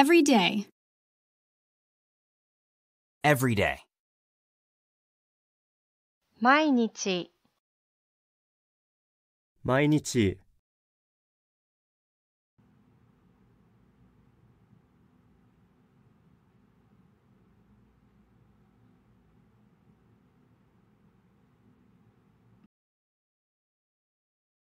Every day. Every day. 毎日毎日